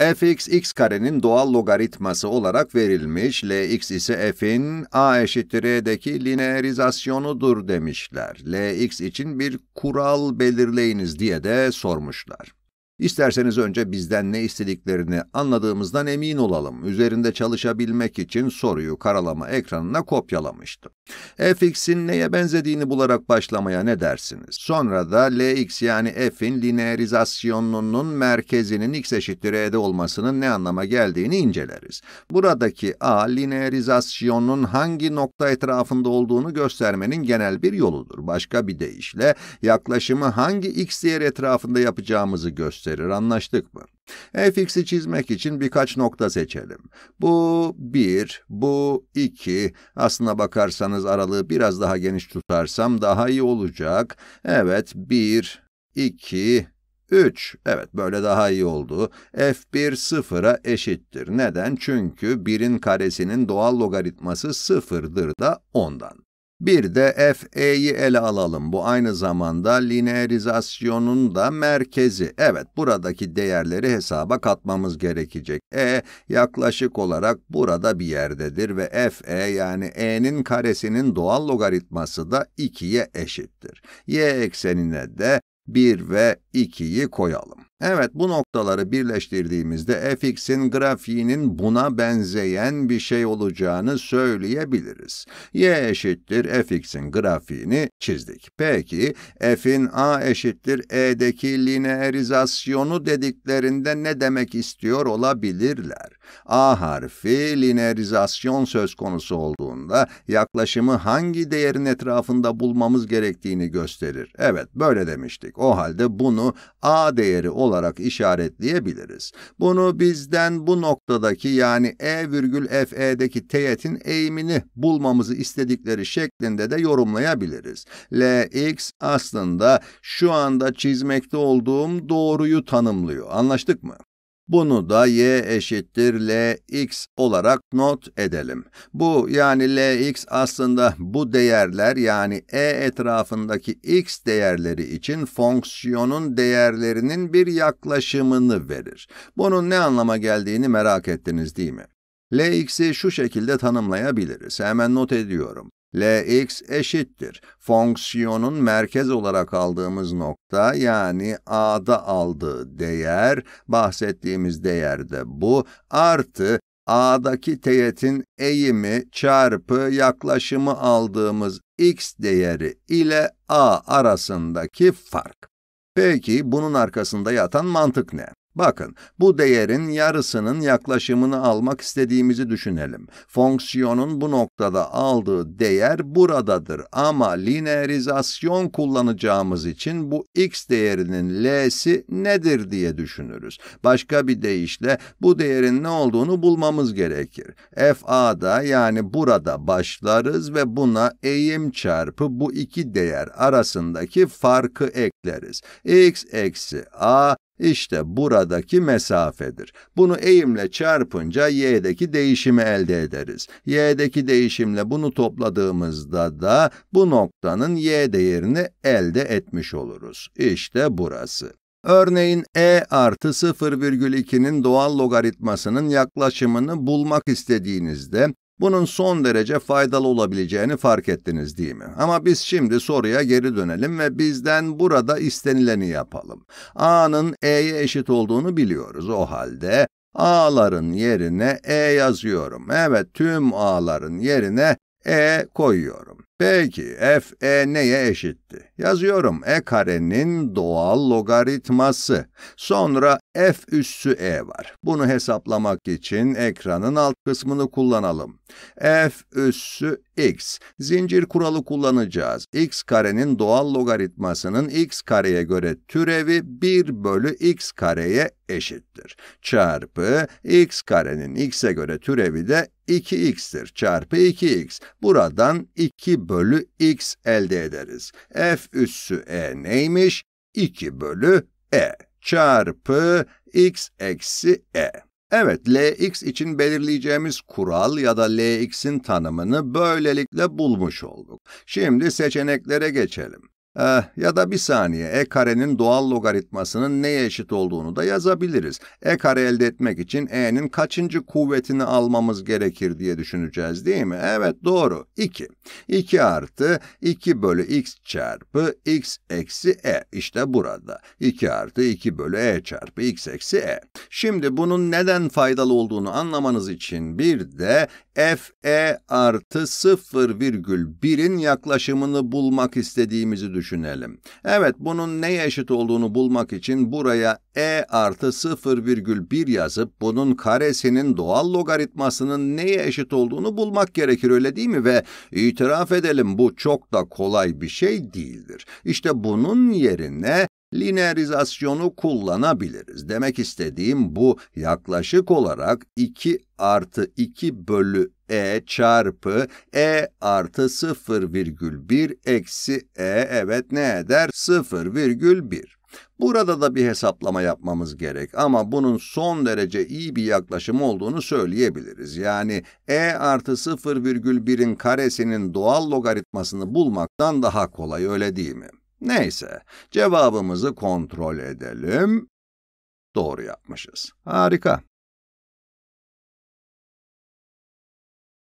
fx x karenin doğal logaritması olarak verilmiş, lx ise f'in a eşittir e'deki lineerizasyonudur demişler. lx için bir kural belirleyiniz diye de sormuşlar. İsterseniz önce bizden ne istediklerini anladığımızdan emin olalım. Üzerinde çalışabilmek için soruyu karalama ekranına kopyalamıştım fx'in neye benzediğini bularak başlamaya ne dersiniz? Sonra da lx yani f'in linearizasyonunun merkezinin x eşittir e'de olmasının ne anlama geldiğini inceleriz. Buradaki a, linearizasyonun hangi nokta etrafında olduğunu göstermenin genel bir yoludur. Başka bir deyişle, yaklaşımı hangi x değer etrafında yapacağımızı gösterir, anlaştık mı? Fx'i çizmek için birkaç nokta seçelim. Bu 1, bu 2. Aslına bakarsanız aralığı biraz daha geniş tutarsam daha iyi olacak. Evet, 1, 2, 3. Evet, böyle daha iyi oldu. f1 sıfıra eşittir. Neden? Çünkü 1'in karesinin doğal logaritması 0'dır da ondan. Bir de FE'yi ele alalım. Bu aynı zamanda lineerizasyonun da merkezi. Evet, buradaki değerleri hesaba katmamız gerekecek. E yaklaşık olarak burada bir yerdedir ve FE yani e'nin karesinin doğal logaritması da 2'ye eşittir. Y eksenine de 1 ve 2'yi koyalım. Evet bu noktaları birleştirdiğimizde fx'in grafiğinin buna benzeyen bir şey olacağını söyleyebiliriz. y eşittir fx'in grafiğini çizdik. Peki f'in a eşittir e'deki lineerizasyonu dediklerinde ne demek istiyor olabilirler? a harfi lineerizasyon söz konusu olduğunda yaklaşımı hangi değerin etrafında bulmamız gerektiğini gösterir. Evet böyle demiştik. O halde bunu a değeri olarak işaretleyebiliriz. Bunu bizden bu noktadaki yani E virgül FE'deki teğetin eğimini bulmamızı istedikleri şeklinde de yorumlayabiliriz. LX aslında şu anda çizmekte olduğum doğruyu tanımlıyor. Anlaştık mı? Bunu da y eşittir lx olarak not edelim. Bu yani lx aslında bu değerler yani e etrafındaki x değerleri için fonksiyonun değerlerinin bir yaklaşımını verir. Bunun ne anlama geldiğini merak ettiniz değil mi? lx'i şu şekilde tanımlayabiliriz. Hemen not ediyorum. Lx eşittir. Fonksiyonun merkez olarak aldığımız nokta yani a'da aldığı değer, bahsettiğimiz değer de bu, artı a'daki teğetin eğimi çarpı yaklaşımı aldığımız x değeri ile a arasındaki fark. Peki bunun arkasında yatan mantık ne? Bakın, bu değerin yarısının yaklaşımını almak istediğimizi düşünelim. Fonksiyonun bu noktada aldığı değer buradadır ama linearizasyon kullanacağımız için bu x değerinin l'si nedir diye düşünürüz. Başka bir deyişle bu değerin ne olduğunu bulmamız gerekir. fa'da yani burada başlarız ve buna eğim çarpı bu iki değer arasındaki farkı ekleriz. x eksi a işte buradaki mesafedir. Bunu eğimle çarpınca y'deki değişimi elde ederiz. y'deki değişimle bunu topladığımızda da bu noktanın y değerini elde etmiş oluruz. İşte burası. Örneğin e artı 0,2'nin doğal logaritmasının yaklaşımını bulmak istediğinizde bunun son derece faydalı olabileceğini fark ettiniz değil mi? Ama biz şimdi soruya geri dönelim ve bizden burada istenileni yapalım. A'nın E'ye eşit olduğunu biliyoruz. O halde A'ların yerine E yazıyorum. Evet, tüm A'ların yerine E koyuyorum. Peki, f e neye eşitti? Yazıyorum e karenin doğal logaritması. Sonra f üssü e var. Bunu hesaplamak için ekranın alt kısmını kullanalım. f üssü x. Zincir kuralı kullanacağız. x karenin doğal logaritmasının x kareye göre türevi 1 bölü x kareye eşittir. Çarpı x karenin x'e göre türevi de 2x'tir. Çarpı 2x. Buradan 2 bölü x elde ederiz. f üssü e neymiş? 2 bölü e çarpı x eksi e. Evet, Lx için belirleyeceğimiz kural ya da Lx'in tanımını böylelikle bulmuş olduk. Şimdi seçeneklere geçelim. Ee, ya da bir saniye e karenin doğal logaritmasının neye eşit olduğunu da yazabiliriz. E kare elde etmek için e'nin kaçıncı kuvvetini almamız gerekir diye düşüneceğiz değil mi? Evet doğru 2. 2 artı 2 bölü x çarpı x eksi e İşte burada. 2 artı 2 bölü e çarpı x eksi e. Şimdi bunun neden faydalı olduğunu anlamanız için bir de FE artı 0,1'in yaklaşımını bulmak istediğimizi düşünelim. Evet bunun neye eşit olduğunu bulmak için buraya E artı 0,1 yazıp bunun karesinin doğal logaritmasının neye eşit olduğunu bulmak gerekir öyle değil mi? Ve itiraf edelim bu çok da kolay bir şey değildir. İşte bunun yerine Linearizasyonu kullanabiliriz. Demek istediğim bu yaklaşık olarak 2 artı 2 bölü e çarpı e artı 0,1 eksi e evet ne eder? 0,1. Burada da bir hesaplama yapmamız gerek ama bunun son derece iyi bir yaklaşım olduğunu söyleyebiliriz. Yani e artı 0,1'in karesinin doğal logaritmasını bulmaktan daha kolay öyle değil mi? Neyse, cevabımızı kontrol edelim. Doğru yapmışız. Harika.